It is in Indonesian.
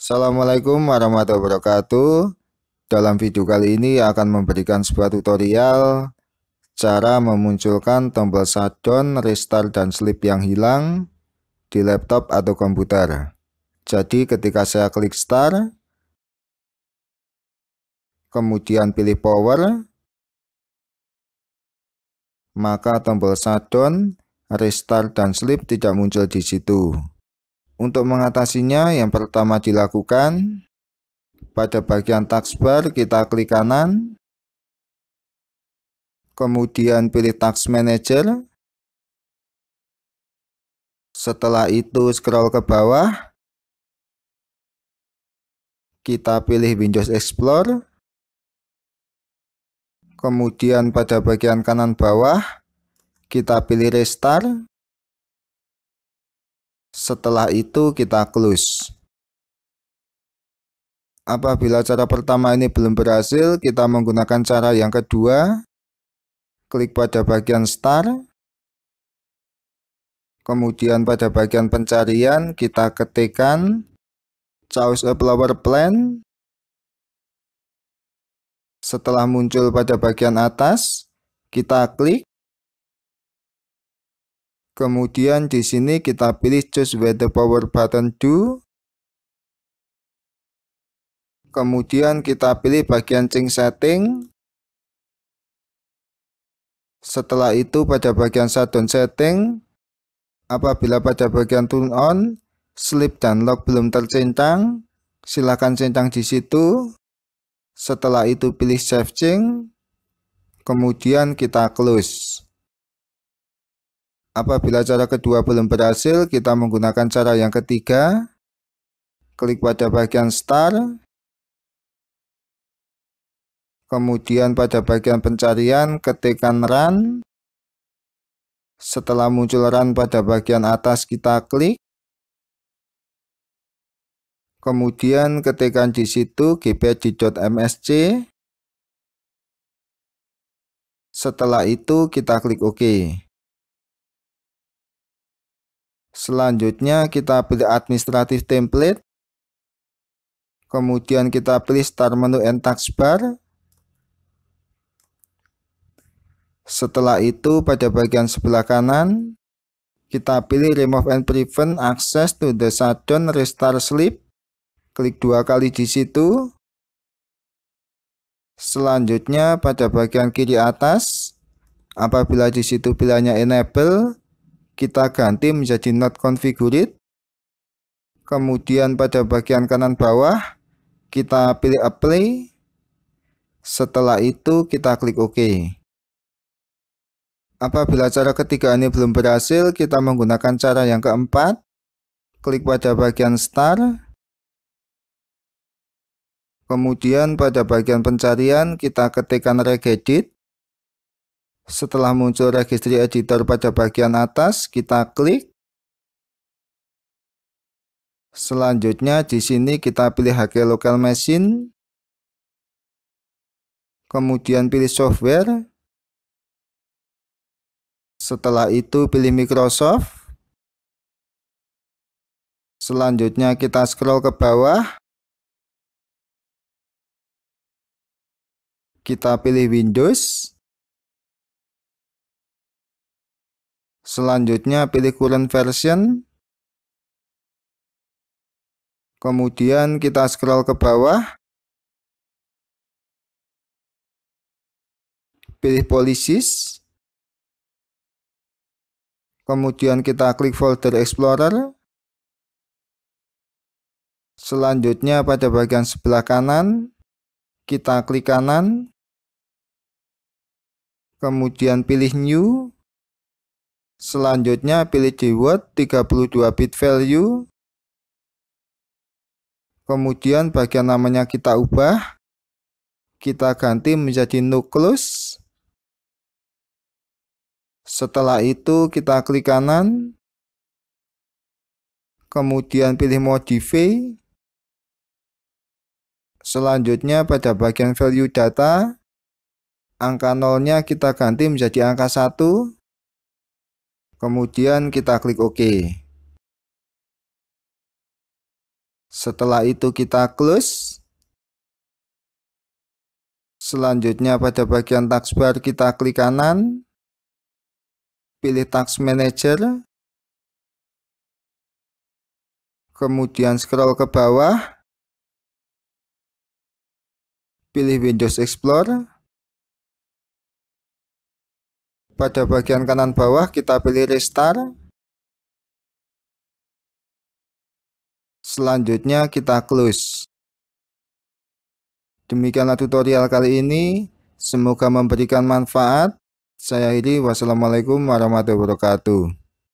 Assalamualaikum warahmatullahi wabarakatuh Dalam video kali ini akan memberikan sebuah tutorial Cara memunculkan tombol shutdown, restart, dan sleep yang hilang Di laptop atau komputer Jadi ketika saya klik start Kemudian pilih power Maka tombol shutdown, restart, dan sleep tidak muncul di situ untuk mengatasinya yang pertama dilakukan pada bagian taskbar kita klik kanan kemudian pilih Task Manager. Setelah itu scroll ke bawah. Kita pilih Windows Explorer. Kemudian pada bagian kanan bawah, kita pilih Restart. Setelah itu kita close. Apabila cara pertama ini belum berhasil, kita menggunakan cara yang kedua. Klik pada bagian start. Kemudian pada bagian pencarian kita ketikkan choose a flower Plan. Setelah muncul pada bagian atas, kita klik Kemudian di sini kita pilih choose weather power button do. Kemudian kita pilih bagian change setting. Setelah itu pada bagian shutdown setting, apabila pada bagian turn on, sleep dan lock belum tercentang, silakan centang di situ. Setelah itu pilih save change. Kemudian kita close. Apabila cara kedua belum berhasil, kita menggunakan cara yang ketiga. Klik pada bagian Start, Kemudian pada bagian pencarian, ketikkan run. Setelah muncul run pada bagian atas, kita klik. Kemudian ketikkan di situ gpd.msc. Setelah itu kita klik OK. Selanjutnya kita pilih administratif template. Kemudian kita pilih start menu and taskbar. Setelah itu pada bagian sebelah kanan kita pilih remove and prevent access to the shutdown restart sleep. Klik dua kali di situ. Selanjutnya pada bagian kiri atas apabila di situ pilihannya enable kita ganti menjadi not configured. Kemudian pada bagian kanan bawah kita pilih apply. Setelah itu kita klik OK. Apabila cara ketiga ini belum berhasil, kita menggunakan cara yang keempat. Klik pada bagian start. Kemudian pada bagian pencarian kita ketikkan regedit. Setelah muncul registry editor pada bagian atas, kita klik. Selanjutnya di sini kita pilih HG Local Machine. Kemudian pilih software. Setelah itu pilih Microsoft. Selanjutnya kita scroll ke bawah. Kita pilih Windows. Selanjutnya pilih current version. Kemudian kita scroll ke bawah. Pilih policies. Kemudian kita klik folder explorer. Selanjutnya pada bagian sebelah kanan, kita klik kanan. Kemudian pilih new Selanjutnya pilih keyword 32 bit value. Kemudian bagian namanya kita ubah. Kita ganti menjadi nucleus. Setelah itu kita klik kanan. Kemudian pilih modify. Selanjutnya pada bagian value data, angka nolnya kita ganti menjadi angka 1 Kemudian kita klik OK. Setelah itu kita close. Selanjutnya pada bagian taskbar kita klik kanan. Pilih Task Manager. Kemudian scroll ke bawah. Pilih Windows Explorer. pada bagian kanan bawah kita pilih restart selanjutnya kita close demikianlah tutorial kali ini semoga memberikan manfaat saya ini wassalamualaikum warahmatullahi wabarakatuh